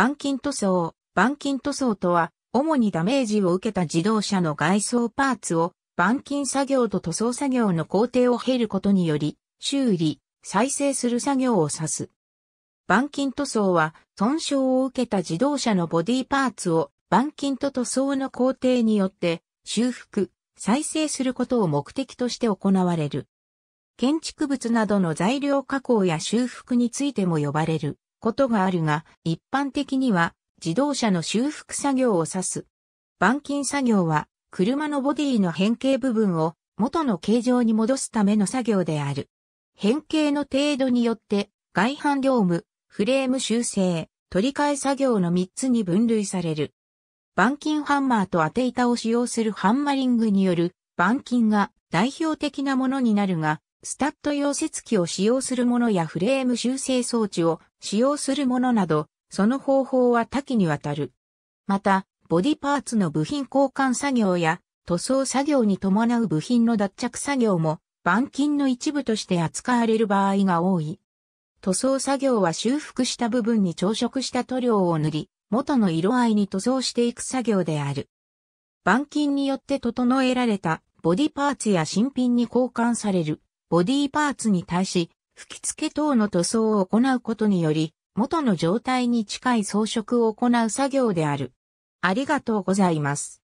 板金塗装。板金塗装とは、主にダメージを受けた自動車の外装パーツを、板金作業と塗装作業の工程を経ることにより、修理、再生する作業を指す。板金塗装は、損傷を受けた自動車のボディパーツを、板金と塗装の工程によって、修復、再生することを目的として行われる。建築物などの材料加工や修復についても呼ばれる。ことがあるが、一般的には自動車の修復作業を指す。板金作業は車のボディの変形部分を元の形状に戻すための作業である。変形の程度によって外反業務、フレーム修正、取り替え作業の3つに分類される。板金ハンマーと当て板を使用するハンマリングによる板金が代表的なものになるが、スタッド溶接機を使用するものやフレーム修正装置を使用するものなど、その方法は多岐にわたる。また、ボディパーツの部品交換作業や塗装作業に伴う部品の脱着作業も板金の一部として扱われる場合が多い。塗装作業は修復した部分に朝食した塗料を塗り、元の色合いに塗装していく作業である。板金によって整えられたボディパーツや新品に交換されるボディパーツに対し、吹き付け等の塗装を行うことにより、元の状態に近い装飾を行う作業である。ありがとうございます。